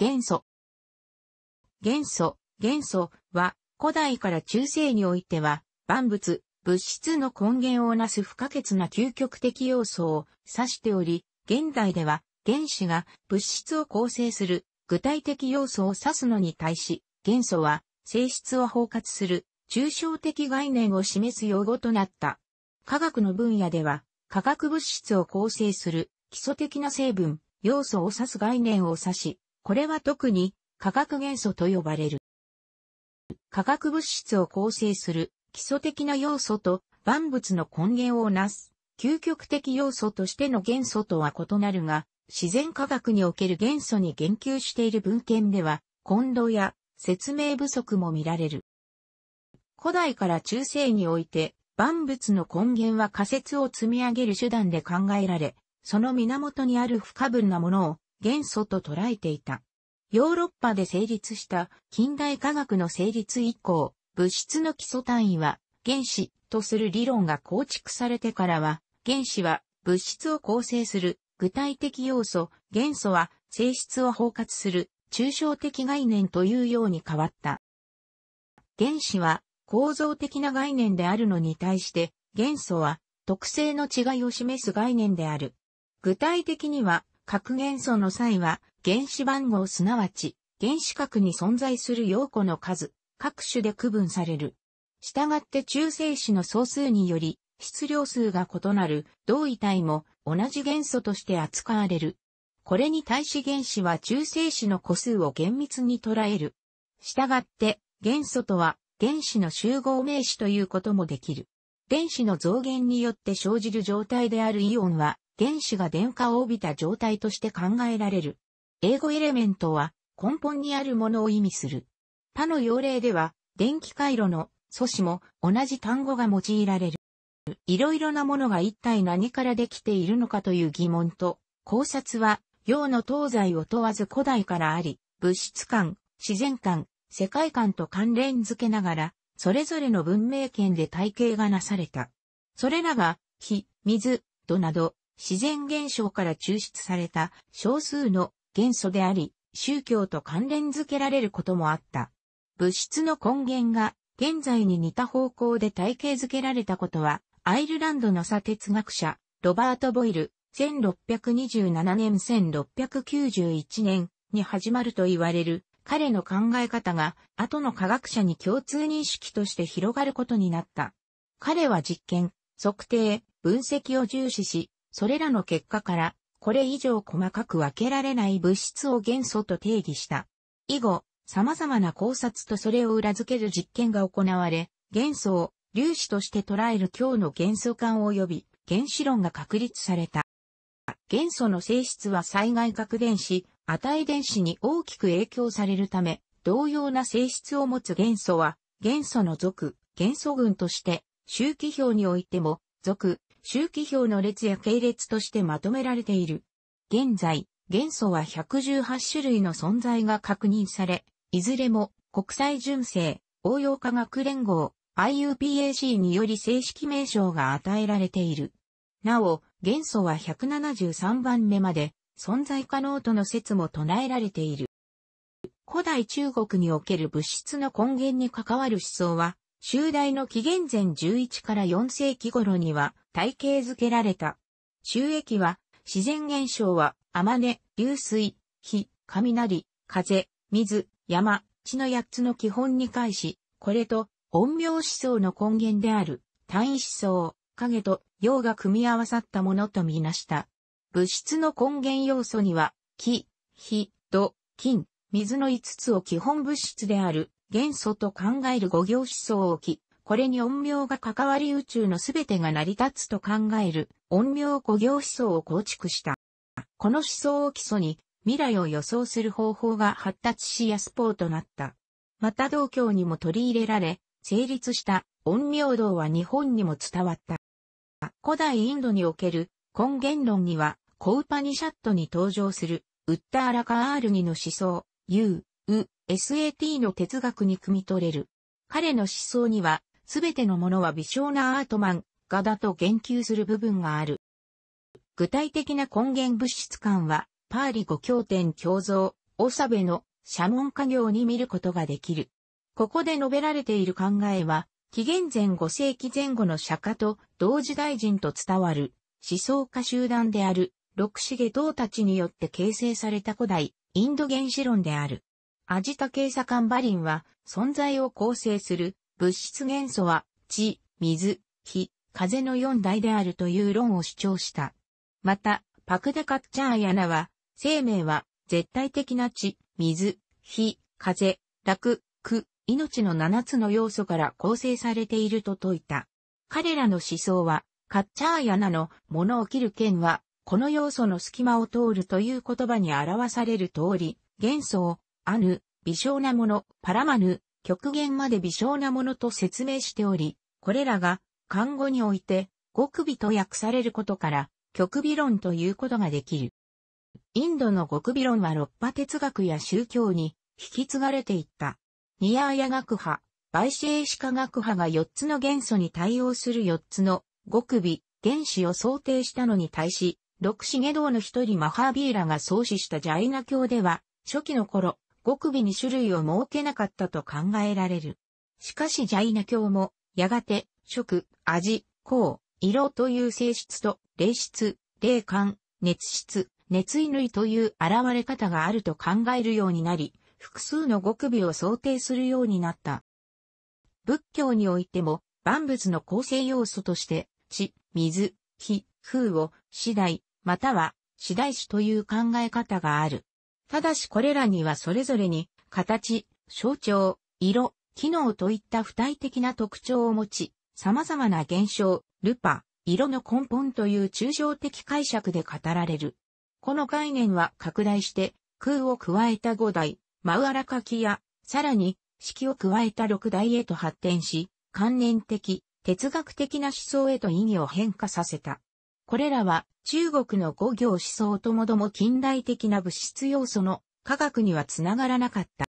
元素。元素、元素は古代から中世においては万物、物質の根源をなす不可欠な究極的要素を指しており、現代では原子が物質を構成する具体的要素を指すのに対し、元素は性質を包括する抽象的概念を示す用語となった。科学の分野では、化学物質を構成する基礎的な成分、要素を指す概念を指し、これは特に化学元素と呼ばれる。化学物質を構成する基礎的な要素と万物の根源をなす究極的要素としての元素とは異なるが、自然科学における元素に言及している文献では、混同や説明不足も見られる。古代から中世において、万物の根源は仮説を積み上げる手段で考えられ、その源にある不可分なものを元素と捉えていた。ヨーロッパで成立した近代科学の成立以降、物質の基礎単位は原子とする理論が構築されてからは、原子は物質を構成する具体的要素、元素は性質を包括する抽象的概念というように変わった。原子は構造的な概念であるのに対して、元素は特性の違いを示す概念である。具体的には核元素の際は、原子番号すなわち、原子核に存在する陽子の数、各種で区分される。したがって中性子の総数により、質量数が異なる同位体も同じ元素として扱われる。これに対し原子は中性子の個数を厳密に捉える。したがって、元素とは原子の集合名詞ということもできる。電子の増減によって生じる状態であるイオンは、原子が電荷を帯びた状態として考えられる。英語エレメントは根本にあるものを意味する。他の用例では、電気回路の素子も同じ単語が用いられる。いろいろなものが一体何からできているのかという疑問と、考察は、用の東西を問わず古代からあり、物質観、自然観、世界観と関連づけながら、それぞれの文明圏で体系がなされた。それらが、火、水、土など、自然現象から抽出された少数の元素であり、宗教と関連づけられることもあった。物質の根源が現在に似た方向で体系づけられたことは、アイルランドの砂哲学者、ロバート・ボイル、1627年1691年に始まると言われる彼の考え方が後の科学者に共通認識として広がることになった。彼は実験、測定、分析を重視し、それらの結果から、これ以上細かく分けられない物質を元素と定義した。以後、様々な考察とそれを裏付ける実験が行われ、元素を粒子として捉える今日の元素観及び原子論が確立された。元素の性質は災害核電子、値電子に大きく影響されるため、同様な性質を持つ元素は、元素の属、元素群として、周期表においても、属、周期表の列や系列としてまとめられている。現在、元素は118種類の存在が確認され、いずれも国際純正、応用科学連合、IUPAC により正式名称が与えられている。なお、元素は173番目まで存在可能との説も唱えられている。古代中国における物質の根源に関わる思想は、周大の紀元前11から4世紀頃には体系づけられた。収益は、自然現象は、天音、流水、火、雷、風、水、山、地の8つの基本に関し、これと、陰陽思想の根源である、単位思想、影と陽が組み合わさったものとみなした。物質の根源要素には、木、火、土、金、水の5つを基本物質である、元素と考える五行思想を置き、これに陰陽が関わり宇宙のすべてが成り立つと考える陰陽五行思想を構築した。この思想を基礎に未来を予想する方法が発達しやスポーとなった。また道教にも取り入れられ、成立した陰陽道は日本にも伝わった。古代インドにおける根源論には、コウパニシャットに登場するウッターラカアールニの思想、ユー、ウ、SAT の哲学に汲み取れる。彼の思想には、すべてのものは微小なアートマン、画だと言及する部分がある。具体的な根源物質感は、パーリ五経典共造、オサベの、社門家業に見ることができる。ここで述べられている考えは、紀元前5世紀前後の釈迦と同時代人と伝わる思想家集団である六重党たちによって形成された古代インド原子論である。アジタケイサカンバリンは、存在を構成する物質元素は、地、水、火、風の4大であるという論を主張した。また、パクダカッチャーヤナは、生命は、絶対的な地、水、火、風、楽、苦、命の7つの要素から構成されていると説いた。彼らの思想は、カッチャーヤナの物を切る剣は、この要素の隙間を通るという言葉に表される通り、元素をアヌ、微小なもの、パラマヌ、極限まで微小なものと説明しており、これらが、漢語において、極微と訳されることから、極微論ということができる。インドの極微論は六波哲学や宗教に引き継がれていった。ニアーヤ学派、バイシエーシカ学派が四つの元素に対応する四つの極微、原子を想定したのに対し、六子下道の一人マハービーラが創始したジャイナ教では、初期の頃、極微に種類を設けなかったと考えられる。しかしジャイナ教も、やがて、食、味、香、色という性質と、霊質、霊感、熱質、熱衣類という現れ方があると考えるようになり、複数の極微を想定するようになった。仏教においても、万物の構成要素として、地、水、火、風を、次第、または、次第種という考え方がある。ただしこれらにはそれぞれに、形、象徴、色、機能といった不体的な特徴を持ち、様々な現象、ルパ、色の根本という抽象的解釈で語られる。この概念は拡大して、空を加えた五代、マウアラカキや、さらに、式を加えた六代へと発展し、関連的、哲学的な思想へと意義を変化させた。これらは中国の五行思想ともども近代的な物質要素の科学にはつながらなかった。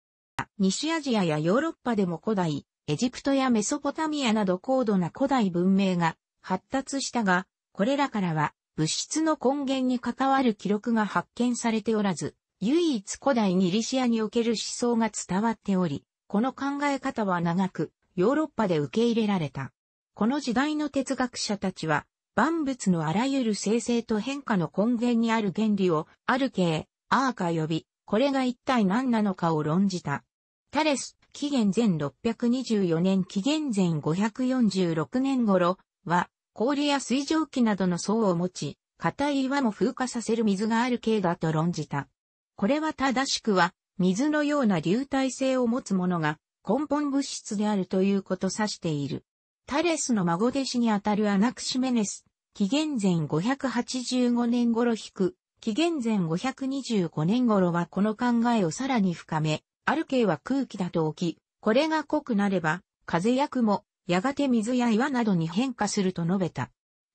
西アジアやヨーロッパでも古代、エジプトやメソポタミアなど高度な古代文明が発達したが、これらからは物質の根源に関わる記録が発見されておらず、唯一古代ギリシアにおける思想が伝わっており、この考え方は長くヨーロッパで受け入れられた。この時代の哲学者たちは万物のあらゆる生成と変化の根源にある原理を、ある系、アーカ呼び、これが一体何なのかを論じた。タレス、紀元前624年紀元前546年頃は、氷や水蒸気などの層を持ち、硬い岩も風化させる水がある系だと論じた。これは正しくは、水のような流体性を持つものが根本物質であるということ指している。タレスの孫弟子にあたるアナクシメネス、紀元前585年頃引く、紀元前525年頃はこの考えをさらに深め、アルケイは空気だと置き、これが濃くなれば、風や雲、やがて水や岩などに変化すると述べた。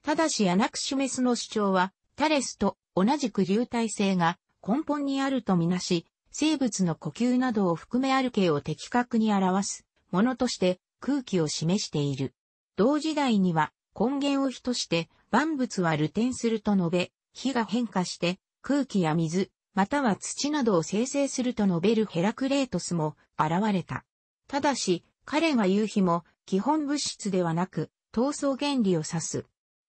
ただしアナクシメスの主張は、タレスと同じく流体性が根本にあるとみなし、生物の呼吸などを含めアルケイを的確に表すものとして空気を示している。同時代には根源を比として万物は流転すると述べ、火が変化して空気や水、または土などを生成すると述べるヘラクレートスも現れた。ただし、彼が言う日も基本物質ではなく、闘争原理を指す。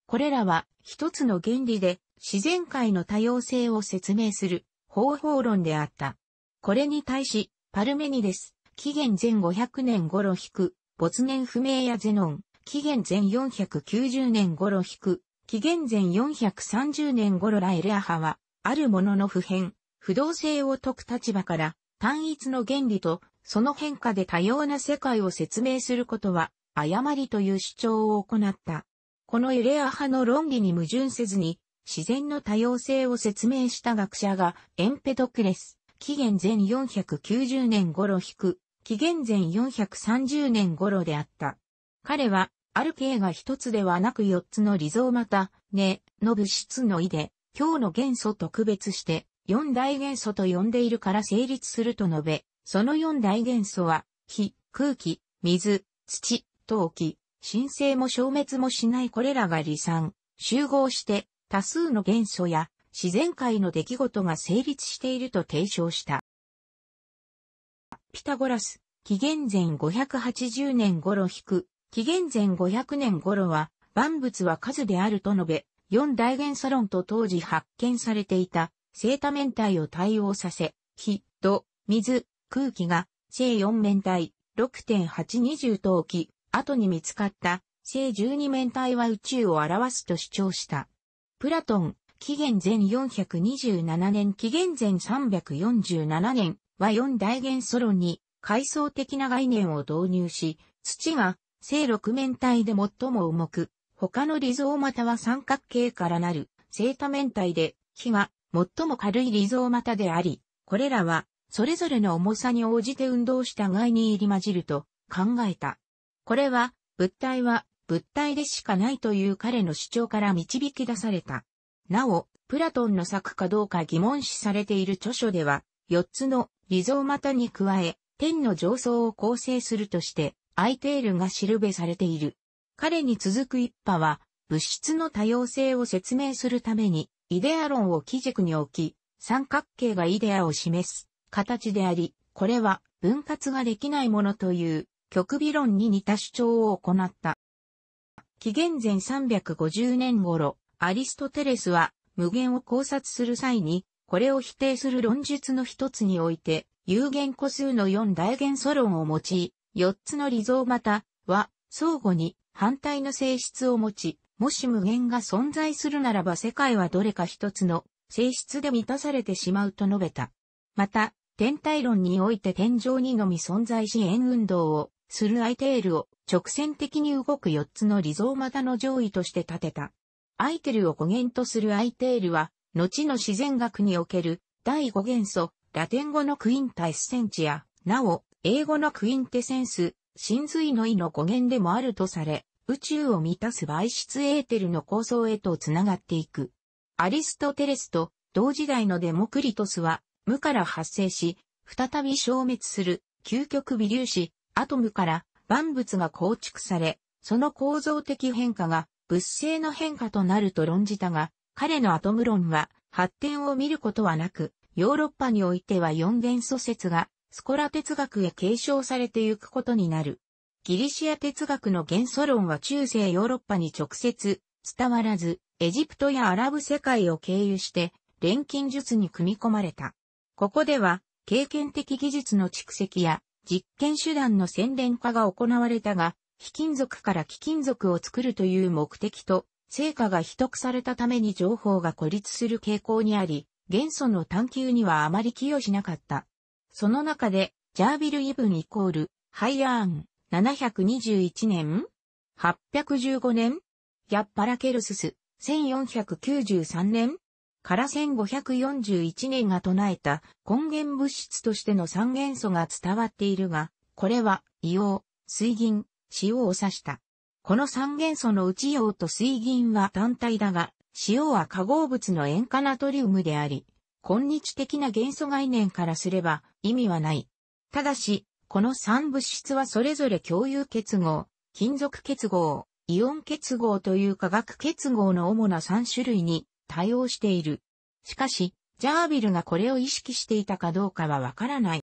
これらは一つの原理で自然界の多様性を説明する方法論であった。これに対し、パルメニデス、紀元前500年頃引く、没年不明やゼノン、紀元前490年頃引く、紀元前430年頃ラエレア派は、あるものの普遍、不動性を解く立場から、単一の原理と、その変化で多様な世界を説明することは、誤りという主張を行った。このエレア派の論理に矛盾せずに、自然の多様性を説明した学者が、エンペドクレス、紀元前490年頃引く、紀元前430年頃であった。彼は、ある形が一つではなく四つの理ーまた、ね、の物質の意で、今日の元素と区別して、四大元素と呼んでいるから成立すると述べ、その四大元素は、火、空気、水、土、陶器、神聖も消滅もしないこれらが離散、集合して、多数の元素や自然界の出来事が成立していると提唱した。ピタゴラス、紀元前580年頃引く、紀元前500年頃は、万物は数であると述べ、四大元ロンと当時発見されていた、生多面体を対応させ、火、土、水、空気が、生四面体、6.820等期、後に見つかった、生十二面体は宇宙を表すと主張した。プラトン、紀元前427年、紀元前347年は四大元素論に階層的な概念を導入し、土が正六面体で最も重く、他の理ーまたは三角形からなる正多面体で、木は最も軽い理像またであり、これらはそれぞれの重さに応じて運動した外に入り混じると考えた。これは物体は物体でしかないという彼の主張から導き出された。なお、プラトンの作かどうか疑問視されている著書では、4つの理像またに加え、天の上層を構成するとして、アイテールがしるべされている。彼に続く一派は、物質の多様性を説明するために、イデア論を基軸に置き、三角形がイデアを示す形であり、これは分割ができないものという極微論に似た主張を行った。紀元前350年頃、アリストテレスは無限を考察する際に、これを否定する論述の一つにおいて、有限個数の四大元素論を用い、四つの理想または相互に反対の性質を持ち、もし無限が存在するならば世界はどれか一つの性質で満たされてしまうと述べた。また、天体論において天井にのみ存在し円運動をするアイテールを直線的に動く四つの理像股の上位として立てた。アイテルを語源とするアイテールは、後の自然学における第五元素、ラテン語のクインタエッセンチや、なお、英語のクインテセンス、真髄の意の語源でもあるとされ、宇宙を満たす媒質エーテルの構想へとつながっていく。アリストテレスと同時代のデモクリトスは無から発生し、再び消滅する究極微粒子、アトムから万物が構築され、その構造的変化が物性の変化となると論じたが、彼のアトム論は発展を見ることはなく、ヨーロッパにおいては四元素説がスコラ哲学へ継承されてゆくことになる。ギリシア哲学の元素論は中世ヨーロッパに直接伝わらず、エジプトやアラブ世界を経由して、錬金術に組み込まれた。ここでは、経験的技術の蓄積や、実験手段の洗練化が行われたが、非金属から貴金属を作るという目的と、成果が秘匿されたために情報が孤立する傾向にあり、元素の探求にはあまり寄与しなかった。その中で、ジャービルイブンイコール、ハイアーン、721年 ?815 年ギャッパラケルスス、1493年から1541年が唱えた根源物質としての三元素が伝わっているが、これは硫黄、水銀、塩を指した。この三元素のうち硫黄と水銀は単体だが、塩は化合物の塩化ナトリウムであり、今日的な元素概念からすれば意味はない。ただし、この3物質はそれぞれ共有結合、金属結合、イオン結合という化学結合の主な3種類に対応している。しかし、ジャービルがこれを意識していたかどうかはわからない。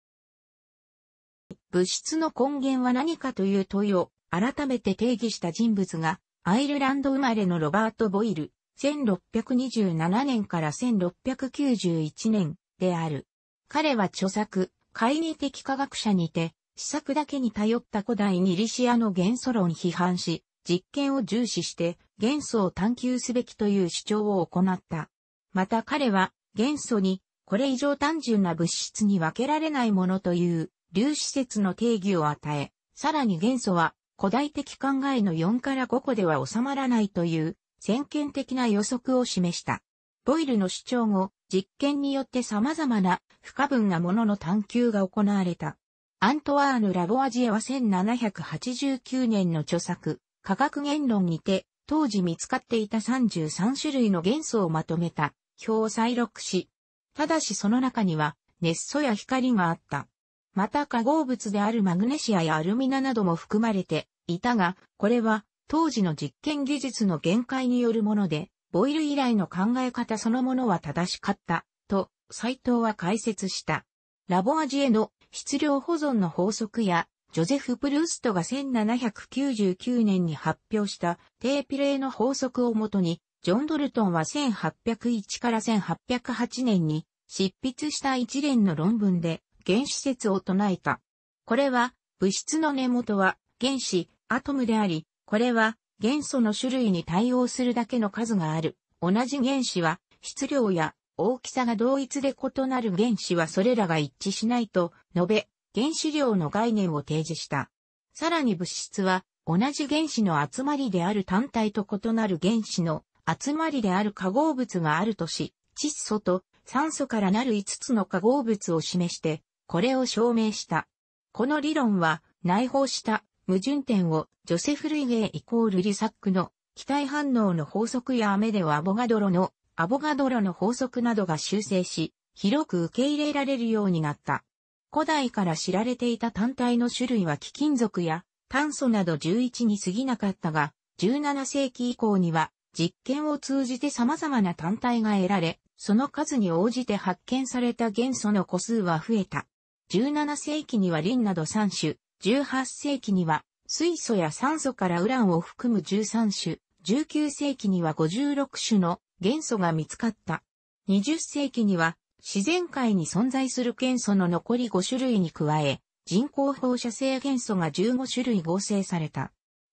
物質の根源は何かという問いを改めて定義した人物が、アイルランド生まれのロバート・ボイル、1627年から1691年である。彼は著作、懐疑的科学者にて、試作だけに頼った古代ニリシアの元素論批判し、実験を重視して元素を探求すべきという主張を行った。また彼は元素にこれ以上単純な物質に分けられないものという粒子説の定義を与え、さらに元素は古代的考えの4から5個では収まらないという先見的な予測を示した。ボイルの主張後、実験によって様々な不可分なものの探求が行われた。アントワーヌ・ラボアジエは1789年の著作、科学言論にて、当時見つかっていた33種類の元素をまとめた、表を再録し、ただしその中には、熱素や光があった。また化合物であるマグネシアやアルミナなども含まれていたが、これは当時の実験技術の限界によるもので、ボイル以来の考え方そのものは正しかった、と、斎藤は解説した。ラボアジエの質量保存の法則や、ジョゼフ・プルーストが1799年に発表したテーピレーの法則をもとに、ジョン・ドルトンは1801から1808年に執筆した一連の論文で原子説を唱えた。これは、物質の根元は原子、アトムであり、これは元素の種類に対応するだけの数がある。同じ原子は質量や大きさが同一で異なる原子はそれらが一致しないと述べ、原子量の概念を提示した。さらに物質は同じ原子の集まりである単体と異なる原子の集まりである化合物があるとし、窒素と酸素からなる5つの化合物を示して、これを証明した。この理論は内包した矛盾点をジョセフ・ルイゲーイコールリサックの期待反応の法則やアメデオ・アボガドロのアボガドロの法則などが修正し、広く受け入れられるようになった。古代から知られていた単体の種類は貴金属や炭素など11に過ぎなかったが、17世紀以降には実験を通じて様々な単体が得られ、その数に応じて発見された元素の個数は増えた。17世紀にはリンなど3種、18世紀には水素や酸素からウランを含む13種、19世紀には56種の元素が見つかった。20世紀には自然界に存在する元素の残り5種類に加え、人工放射性元素が15種類合成された。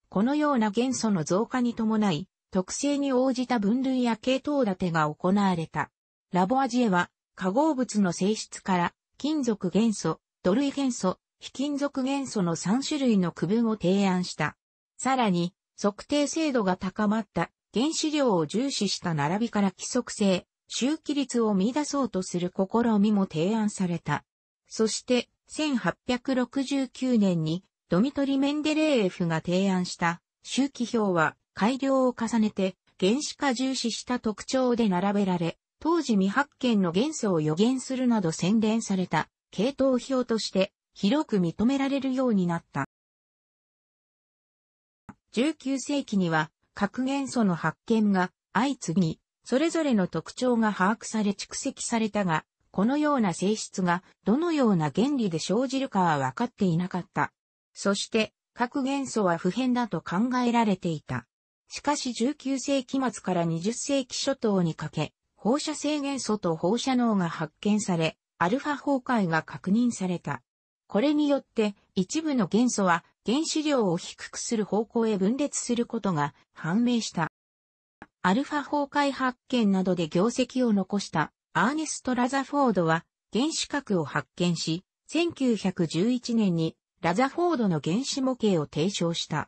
このような元素の増加に伴い、特性に応じた分類や系統立てが行われた。ラボアジエは、化合物の性質から、金属元素、土類元素、非金属元素の3種類の区分を提案した。さらに、測定精度が高まった原子量を重視した並びから規則性、周期率を見出そうとする試みも提案された。そして、1869年にドミトリ・メンデレーエフが提案した周期表は改良を重ねて原子化重視した特徴で並べられ、当時未発見の元素を予言するなど宣伝された系統表として広く認められるようになった。19世紀には核元素の発見が相次ぎ、それぞれの特徴が把握され蓄積されたが、このような性質がどのような原理で生じるかは分かっていなかった。そして核元素は不変だと考えられていた。しかし19世紀末から20世紀初頭にかけ、放射性元素と放射能が発見され、アルファ崩壊が確認された。これによって一部の元素は原子量を低くする方向へ分裂することが判明した。アルファ崩壊発見などで業績を残したアーネスト・ラザフォードは原子核を発見し、1911年にラザフォードの原子模型を提唱した。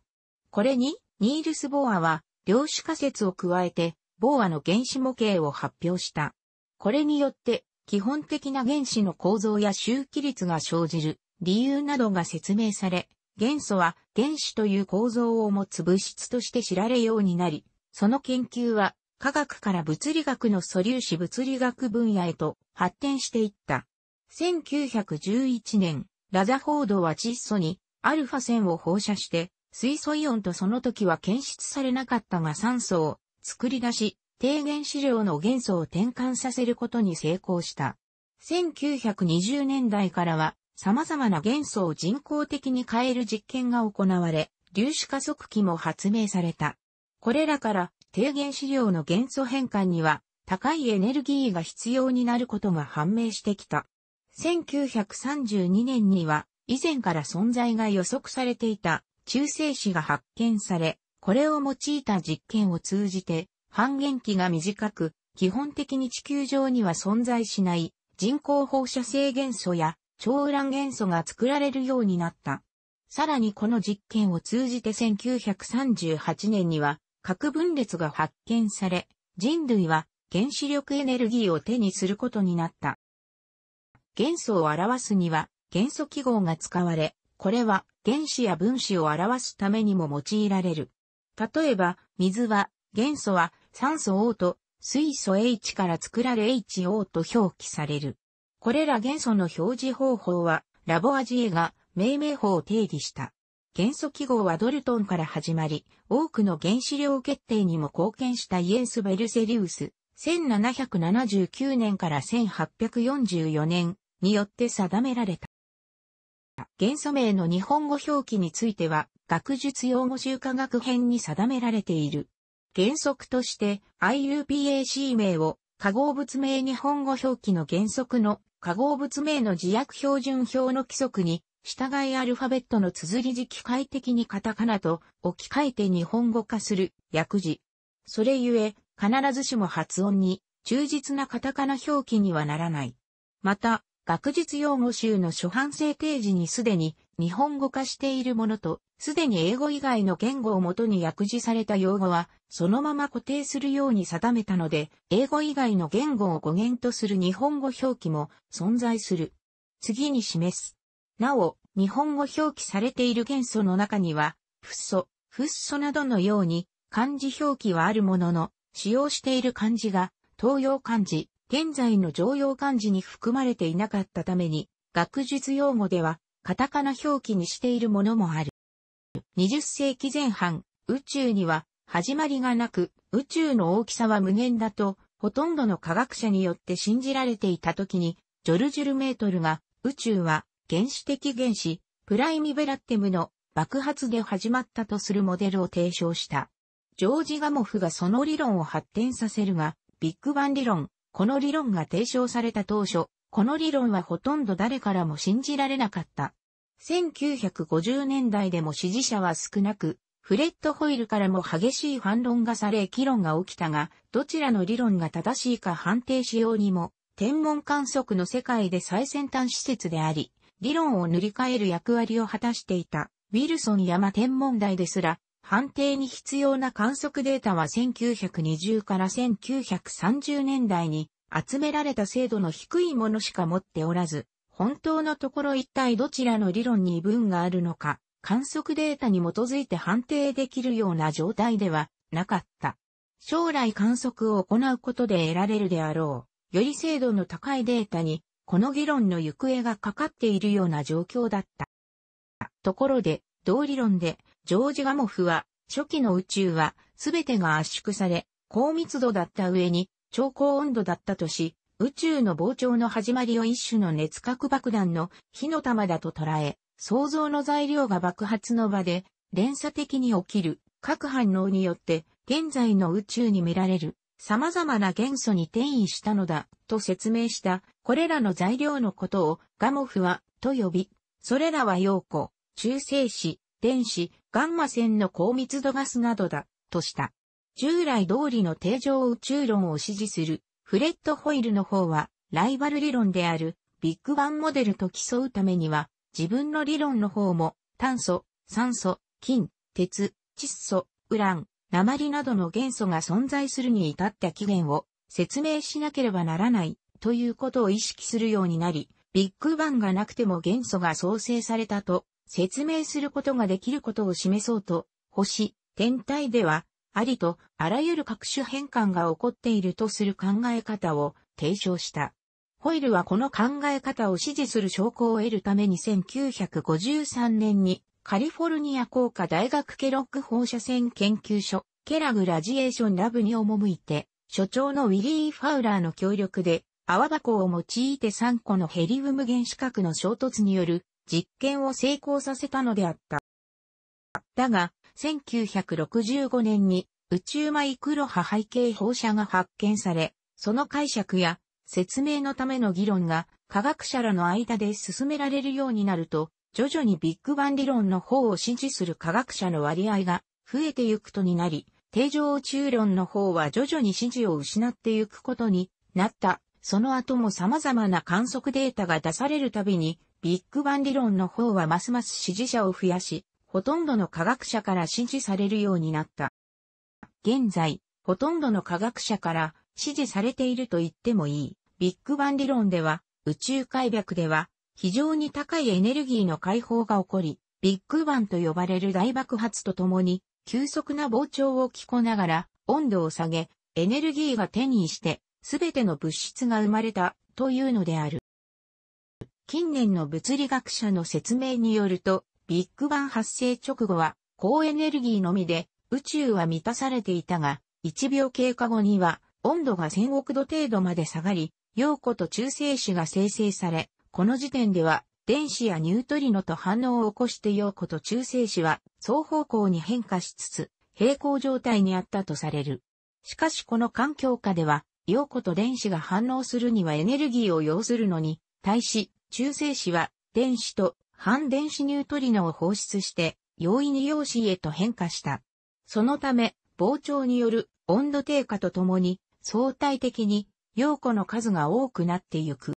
これにニールス・ボアは量子仮説を加えてボアの原子模型を発表した。これによって基本的な原子の構造や周期率が生じる理由などが説明され、元素は原子という構造を持つ物質として知られようになり、その研究は科学から物理学の素粒子物理学分野へと発展していった。1911年、ラザフォードは窒素にアルファ線を放射して、水素イオンとその時は検出されなかったが酸素を作り出し、低原子量の元素を転換させることに成功した。1920年代からは様々な元素を人工的に変える実験が行われ、粒子加速器も発明された。これらから低原子量の元素変換には高いエネルギーが必要になることが判明してきた。1932年には以前から存在が予測されていた中性子が発見され、これを用いた実験を通じて半減期が短く、基本的に地球上には存在しない人工放射性元素や超ウラン元素が作られるようになった。さらにこの実験を通じて1938年には核分裂が発見され、人類は原子力エネルギーを手にすることになった。元素を表すには元素記号が使われ、これは原子や分子を表すためにも用いられる。例えば、水は、元素は酸素 O と水素 H から作られ HO と表記される。これら元素の表示方法は、ラボアジエが命名法を定義した。元素記号はドルトンから始まり、多くの原子量決定にも貢献したイエンス・ベルセリウス、1779年から1844年によって定められた。元素名の日本語表記については、学術用語集科学編に定められている。原則として IUPAC 名を化合物名日本語表記の原則の化合物名の自訳標準表の規則に、従いアルファベットの綴り字機械的にカタカナと置き換えて日本語化する訳字。それゆえ、必ずしも発音に忠実なカタカナ表記にはならない。また、学術用語集の初版制定時にすでに日本語化しているものとすでに英語以外の言語をもとに訳字された用語は、そのまま固定するように定めたので、英語以外の言語を語源とする日本語表記も存在する。次に示す。なお、日本語表記されている元素の中には、フッ素、フッ素などのように、漢字表記はあるものの、使用している漢字が、東洋漢字、現在の常用漢字に含まれていなかったために、学術用語では、カタカナ表記にしているものもある。20世紀前半、宇宙には始まりがなく、宇宙の大きさは無限だと、ほとんどの科学者によって信じられていた時に、ジョルジュルメートルが、宇宙は原始的原子、プライミベラッテムの爆発で始まったとするモデルを提唱した。ジョージ・ガモフがその理論を発展させるが、ビッグバン理論、この理論が提唱された当初、この理論はほとんど誰からも信じられなかった。1950年代でも支持者は少なく、フレッド・ホイルからも激しい反論がされ議論が起きたが、どちらの理論が正しいか判定しようにも、天文観測の世界で最先端施設であり、理論を塗り替える役割を果たしていた、ウィルソン山天文台ですら、判定に必要な観測データは1920から1930年代に集められた精度の低いものしか持っておらず、本当のところ一体どちらの理論に異分があるのか、観測データに基づいて判定できるような状態ではなかった。将来観測を行うことで得られるであろう、より精度の高いデータに、この議論の行方がかかっているような状況だった。ところで、同理論で、ジョージ・ガモフは、初期の宇宙は、すべてが圧縮され、高密度だった上に、超高温度だったとし、宇宙の膨張の始まりを一種の熱核爆弾の火の玉だと捉え、創造の材料が爆発の場で連鎖的に起きる各反応によって現在の宇宙に見られる様々な元素に転移したのだと説明したこれらの材料のことをガモフはと呼び、それらは陽光、中性子、電子、ガンマ線の高密度ガスなどだとした。従来通りの定常宇宙論を支持するフレットホイルの方は、ライバル理論である、ビッグバンモデルと競うためには、自分の理論の方も、炭素、酸素、金、鉄、窒素、ウラン、鉛などの元素が存在するに至った起源を説明しなければならないということを意識するようになり、ビッグバンがなくても元素が創生されたと説明することができることを示そうと、星、天体ではありとあらゆる各種変換が起こっているとする考え方を提唱した。ホイルはこの考え方を支持する証拠を得るために1953年にカリフォルニア工科大学ケロック放射線研究所ケラグラジエーションラブに赴いて、所長のウィリー・ファウラーの協力で泡箱を用いて3個のヘリウム原子核の衝突による実験を成功させたのであった。だが、1965年に宇宙マイクロ波背景放射が発見され、その解釈や説明のための議論が科学者らの間で進められるようになると、徐々にビッグバン理論の方を支持する科学者の割合が増えてゆくとになり、定常宇宙論の方は徐々に支持を失ってゆくことになった。その後も様々な観測データが出されるたびに、ビッグバン理論の方はますます支持者を増やし、ほとんどの科学者から支持されるようになった。現在、ほとんどの科学者から支持されていると言ってもいい。ビッグバン理論では、宇宙開闢では、非常に高いエネルギーの解放が起こり、ビッグバンと呼ばれる大爆発とともに、急速な膨張を着こながら、温度を下げ、エネルギーが手にして、すべての物質が生まれた、というのである。近年の物理学者の説明によると、ビッグバン発生直後は高エネルギーのみで宇宙は満たされていたが、1秒経過後には温度が1000億度程度まで下がり、陽子と中性子が生成され、この時点では電子やニュートリノと反応を起こして陽子と中性子は双方向に変化しつつ、平行状態にあったとされる。しかしこの環境下では、陽子と電子が反応するにはエネルギーを要するのに、対し、中性子は電子と反電子ニュートリノを放出して容易に陽子へと変化した。そのため、膨張による温度低下とともに相対的に陽子の数が多くなってゆく。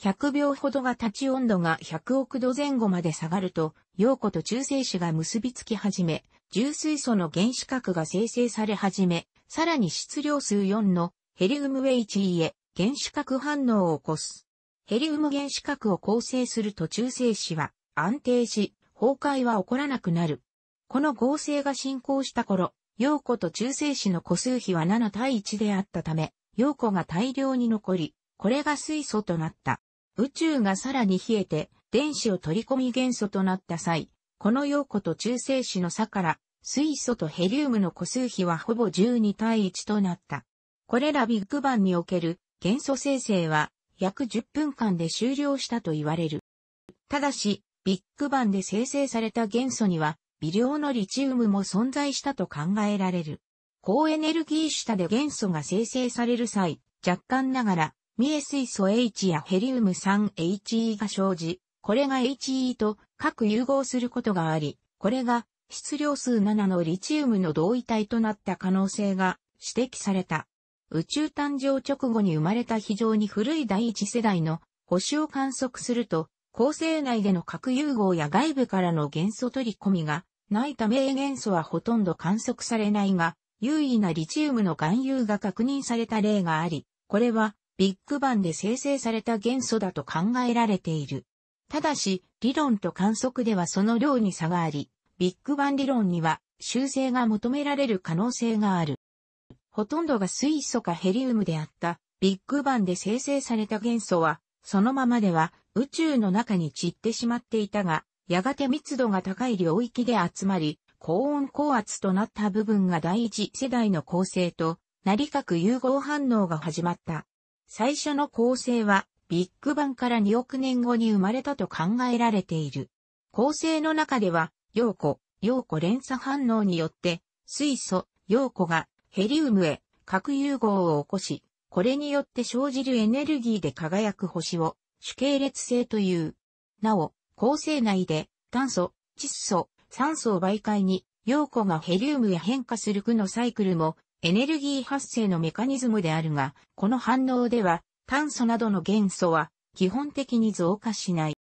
100秒ほどが立ち温度が100億度前後まで下がると、陽子と中性子が結びつき始め、重水素の原子核が生成され始め、さらに質量数4のヘリウムウェイチーへ原子核反応を起こす。ヘリウム原子核を構成すると中性子は安定し、崩壊は起こらなくなる。この合成が進行した頃、陽子と中性子の個数比は7対1であったため、陽子が大量に残り、これが水素となった。宇宙がさらに冷えて、電子を取り込み元素となった際、この陽子と中性子の差から、水素とヘリウムの個数比はほぼ12対1となった。これらビッグバンにおける元素生成は約10分間で終了したと言われる。ただし、ビッグバンで生成された元素には、微量のリチウムも存在したと考えられる。高エネルギー下で元素が生成される際、若干ながら、三重水素 H やヘリウム 3HE が生じ、これが HE と核融合することがあり、これが質量数7のリチウムの同位体となった可能性が指摘された。宇宙誕生直後に生まれた非常に古い第一世代の星を観測すると、恒星内での核融合や外部からの元素取り込みがないため元素はほとんど観測されないが、優位なリチウムの含有が確認された例があり、これはビッグバンで生成された元素だと考えられている。ただし、理論と観測ではその量に差があり、ビッグバン理論には修正が求められる可能性がある。ほとんどが水素かヘリウムであった、ビッグバンで生成された元素は、そのままでは宇宙の中に散ってしまっていたが、やがて密度が高い領域で集まり、高温高圧となった部分が第一世代の構成と、なりかく融合反応が始まった。最初の構成は、ビッグバンから2億年後に生まれたと考えられている。構成の中では、陽子、陽子連鎖反応によって、水素、陽子がヘリウムへ核融合を起こし、これによって生じるエネルギーで輝く星を主系列星という。なお、構成内で炭素、窒素、酸素を媒介に陽子がヘリウムへ変化する区のサイクルもエネルギー発生のメカニズムであるが、この反応では炭素などの元素は基本的に増加しない。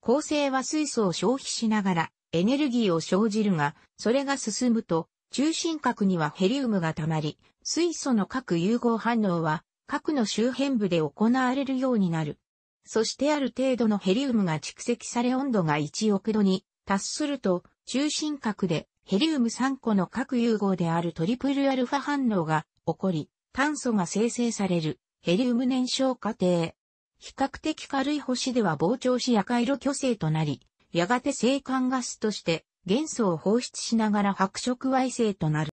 構成は水素を消費しながらエネルギーを生じるが、それが進むと中心核にはヘリウムが溜まり、水素の核融合反応は核の周辺部で行われるようになる。そしてある程度のヘリウムが蓄積され温度が1億度に達すると、中心核でヘリウム3個の核融合であるトリプルアルファ反応が起こり、炭素が生成されるヘリウム燃焼過程。比較的軽い星では膨張し赤色巨星となり、やがて星間ガスとして元素を放出しながら白色矮星となる。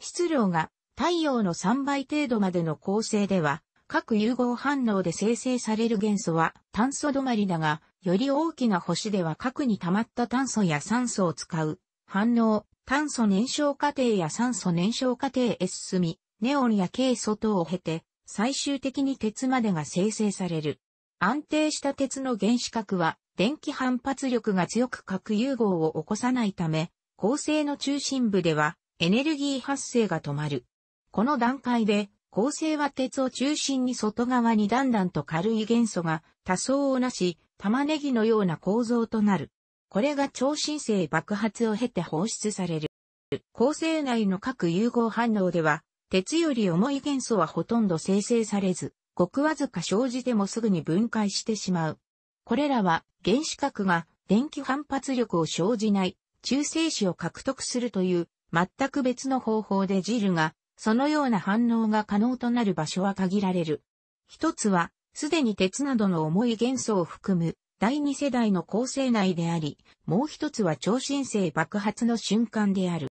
質量が太陽の3倍程度までの構成では、各融合反応で生成される元素は炭素止まりだが、より大きな星では核に溜まった炭素や酸素を使う反応、炭素燃焼過程や酸素燃焼過程へ進み、ネオンやケイ素等を経て、最終的に鉄までが生成される。安定した鉄の原子核は電気反発力が強く核融合を起こさないため、恒星の中心部ではエネルギー発生が止まる。この段階で、恒星は鉄を中心に外側にだんだんと軽い元素が多層をなし、玉ねぎのような構造となる。これが超新星爆発を経て放出される。恒星内の核融合反応では、鉄より重い元素はほとんど生成されず、ごくわずか生じてもすぐに分解してしまう。これらは原子核が電気反発力を生じない中性子を獲得するという全く別の方法でジルがそのような反応が可能となる場所は限られる。一つはすでに鉄などの重い元素を含む第二世代の構成内であり、もう一つは超新星爆発の瞬間である。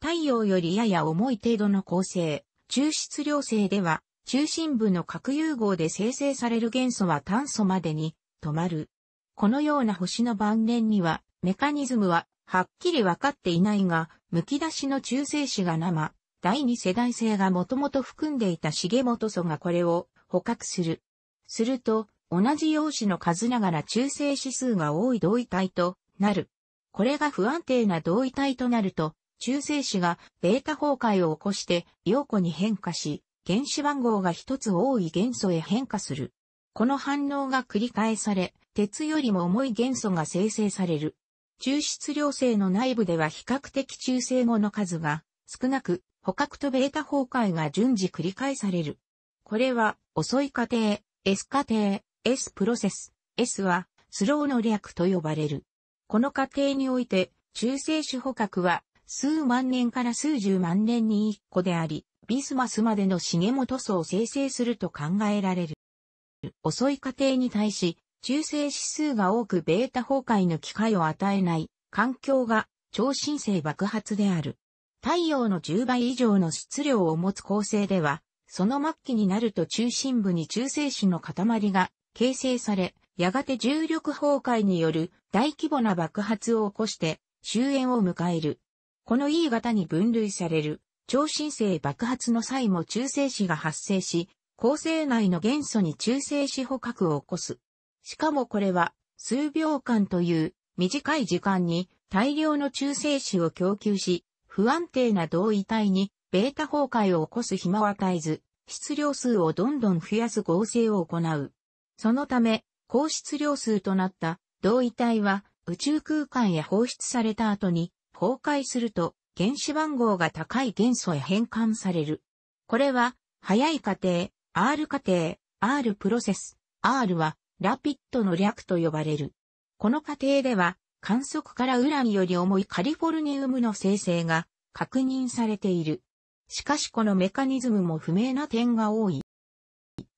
太陽よりやや重い程度の構成、中質量性では、中心部の核融合で生成される元素は炭素までに止まる。このような星の晩年には、メカニズムは、はっきりわかっていないが、むき出しの中性子が生、第二世代性がもともと含んでいた重本祖がこれを捕獲する。すると、同じ陽子の数ながら中性指数が多い同位体となる。これが不安定な同位体となると、中性子がベータ崩壊を起こして陽子に変化し、原子番号が一つ多い元素へ変化する。この反応が繰り返され、鉄よりも重い元素が生成される。抽出量性の内部では比較的中性後の数が少なく、捕獲とベータ崩壊が順次繰り返される。これは遅い過程、S 過程、S プロセス、S はスローの略と呼ばれる。この過程において、中性種捕獲は数万年から数十万年に一個であり、ビスマスまでの重元素を生成すると考えられる。遅い過程に対し、中性指数が多くベータ崩壊の機会を与えない環境が超新星爆発である。太陽の10倍以上の質量を持つ構成では、その末期になると中心部に中性子の塊が形成され、やがて重力崩壊による大規模な爆発を起こして終焉を迎える。この E 型に分類される超新星爆発の際も中性子が発生し、構成内の元素に中性子捕獲を起こす。しかもこれは数秒間という短い時間に大量の中性子を供給し、不安定な同位体にベータ崩壊を起こす暇を与えず、質量数をどんどん増やす合成を行う。そのため、高質量数となった同位体は宇宙空間へ放出された後に崩壊すると原子番号が高い元素へ変換される。これは早い過程、R 過程、R プロセス、R はラピッドの略と呼ばれる。この過程では観測からウランより重いカリフォルニウムの生成が確認されている。しかしこのメカニズムも不明な点が多い。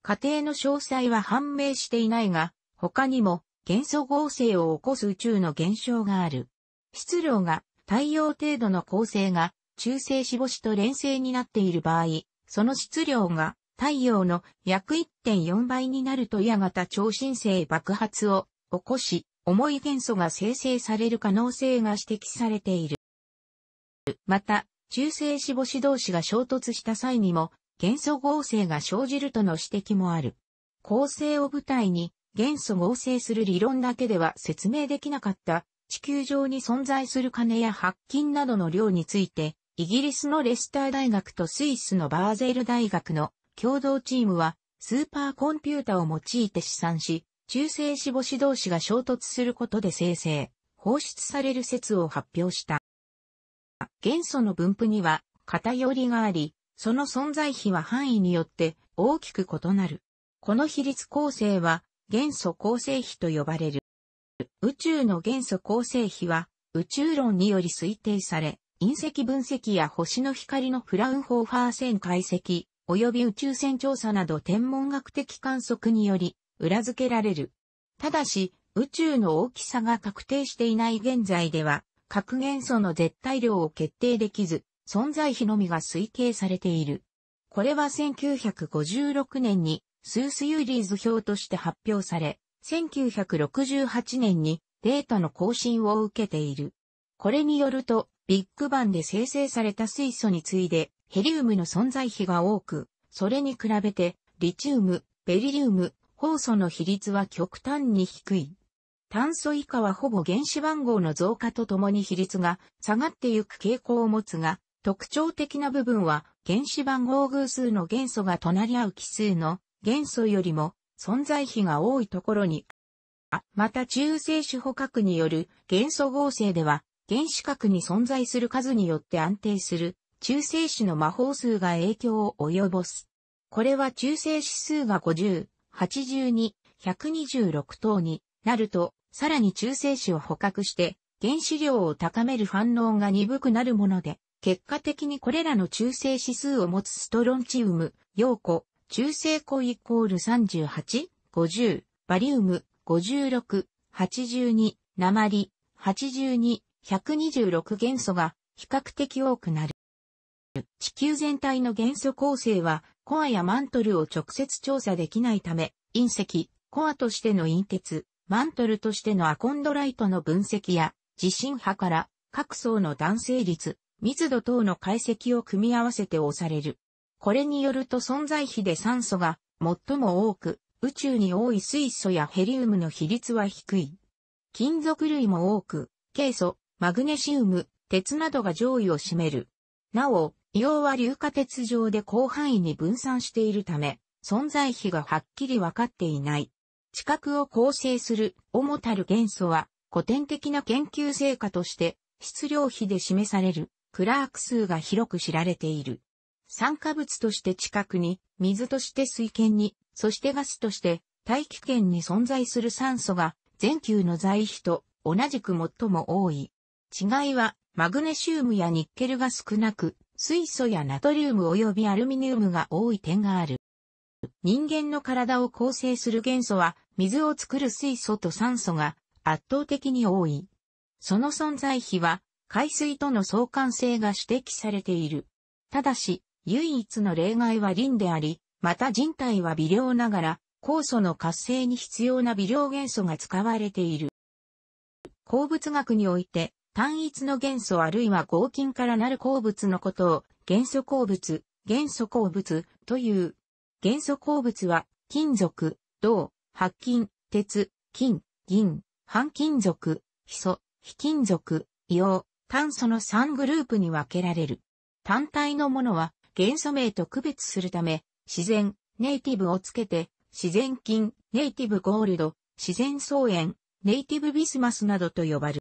過程の詳細は判明していないが、他にも元素合成を起こす宇宙の現象がある。質量が太陽程度の構成が中性子星と連星になっている場合、その質量が太陽の約1.4倍になるとやがた超新星爆発を起こし、重い元素が生成される可能性が指摘されている。また、中性子母子同士が衝突した際にも、元素合成が生じるとの指摘もある。構成を舞台に、元素合成する理論だけでは説明できなかった、地球上に存在する金や白金などの量について、イギリスのレスター大学とスイスのバーゼル大学の共同チームは、スーパーコンピュータを用いて試算し、中性子母子同士が衝突することで生成、放出される説を発表した。元素の分布には偏りがあり、その存在比は範囲によって大きく異なる。この比率構成は元素構成比と呼ばれる。宇宙の元素構成比は宇宙論により推定され、隕石分析や星の光のフラウンホーファー線解析、及び宇宙船調査など天文学的観測により裏付けられる。ただし、宇宙の大きさが確定していない現在では、核元素の絶対量を決定できず、存在比のみが推計されている。これは1956年にスースユーリーズ表として発表され、1968年にデータの更新を受けている。これによると、ビッグバンで生成された水素に次いで、ヘリウムの存在比が多く、それに比べて、リチウム、ベリリウム、酵素の比率は極端に低い。炭素以下はほぼ原子番号の増加とともに比率が下がってゆく傾向を持つが、特徴的な部分は原子番号偶数の元素が隣り合う奇数の元素よりも存在比が多いところに、あ、また中性子捕獲による元素合成では原子核に存在する数によって安定する中性子の魔法数が影響を及ぼす。これは中性指数が50、82、126等になると、さらに中性子を捕獲して、原子量を高める反応が鈍くなるもので、結果的にこれらの中性指数を持つストロンチウム、ヨーコ、中性子イコール38、50、バリウム、56、82、鉛、82、126元素が比較的多くなる。地球全体の元素構成は、コアやマントルを直接調査できないため、隕石、コアとしての隕鉄、マントルとしてのアコンドライトの分析や、地震波から各層の弾性率、密度等の解析を組み合わせて押される。これによると存在比で酸素が最も多く、宇宙に多い水素やヘリウムの比率は低い。金属類も多く、ケイ素、マグネシウム、鉄などが上位を占める。なお、硫黄は硫化鉄上で広範囲に分散しているため、存在比がはっきり分かっていない。地殻を構成する主たる元素は、古典的な研究成果として、質量比で示される、クラーク数が広く知られている。酸化物として地殻に、水として水圏に、そしてガスとして大気圏に存在する酸素が全球の在比と同じく最も多い。違いはマグネシウムやニッケルが少なく、水素やナトリウム及びアルミニウムが多い点がある。人間の体を構成する元素は、水を作る水素と酸素が圧倒的に多い。その存在比は、海水との相関性が指摘されている。ただし、唯一の例外はリンであり、また人体は微量ながら、酵素の活性に必要な微量元素が使われている。鉱物学において、単一の元素あるいは合金からなる鉱物のことを元素鉱物、元素鉱物という。元素鉱物は金属、銅、白金、鉄、金、銀、半金属、ヒ素、非金属、硫黄、炭素の3グループに分けられる。単体のものは元素名と区別するため、自然、ネイティブをつけて、自然金、ネイティブゴールド、自然草塩、ネイティブビスマスなどと呼ばれる。